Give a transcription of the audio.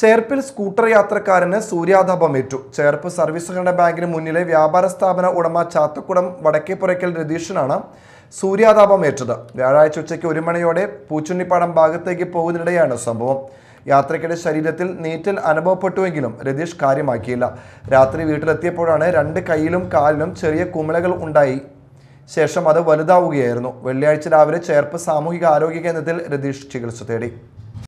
ചേർപ്പിൽ scooter യാത്രക്കാരന് സൂര്യാതാപമേറ്റു Cherpu service സഹകരണ ബാങ്കിന് മുന്നിലെ വ്യാപാര സ്ഥാപന ഉടമ ചാത്തക്കുടം വടക്കേപ്പുറയ്ക്കൽ രതീഷനാണ് സൂര്യാതാപമേറ്റത് വ്യാഴാഴ്ച ഉച്ചയ്ക്ക് ഒരു മണിയോടെ പൂച്ചുണ്ണിപ്പാടം ഭാഗത്തേക്ക് പോകുന്നതിനിടെയാണ് സംഭവം യാത്രയ്ക്കിടെ ശരീരത്തിൽ നീറ്റൽ അനുഭവപ്പെട്ടുവെങ്കിലും രതീഷ് കാര്യമാക്കിയില്ല രാത്രി വീട്ടിലെത്തിയപ്പോഴാണ് രണ്ട് കൈയിലും കാലിലും ചെറിയ കുമിളകൾ ഉണ്ടായി ശേഷം അത് വലുതാവുകയായിരുന്നു വെള്ളിയാഴ്ച രാവിലെ ചേർപ്പ് സാമൂഹിക ആരോഗ്യ കേന്ദ്രത്തിൽ രതീഷ് ചികിത്സ തേടി